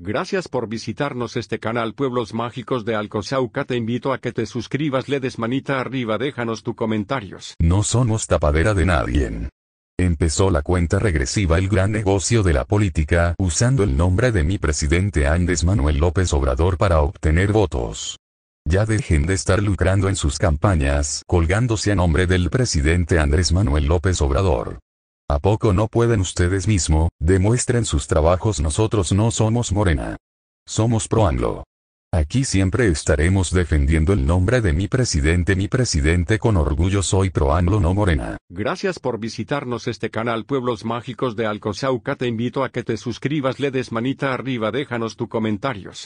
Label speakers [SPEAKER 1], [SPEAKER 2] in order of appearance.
[SPEAKER 1] Gracias por visitarnos este canal Pueblos Mágicos de Alcosauca te invito a que te suscribas le des manita arriba déjanos tus comentarios.
[SPEAKER 2] No somos tapadera de nadie. Empezó la cuenta regresiva el gran negocio de la política usando el nombre de mi presidente Andrés Manuel López Obrador para obtener votos. Ya dejen de estar lucrando en sus campañas colgándose a nombre del presidente Andrés Manuel López Obrador. ¿A poco no pueden ustedes mismo, demuestren sus trabajos nosotros no somos morena. Somos pro-anglo. Aquí siempre estaremos defendiendo el nombre de mi presidente. Mi presidente con orgullo soy proanglo no morena.
[SPEAKER 1] Gracias por visitarnos este canal Pueblos Mágicos de Alcosauca. Te invito a que te suscribas, le des manita arriba, déjanos tus comentarios.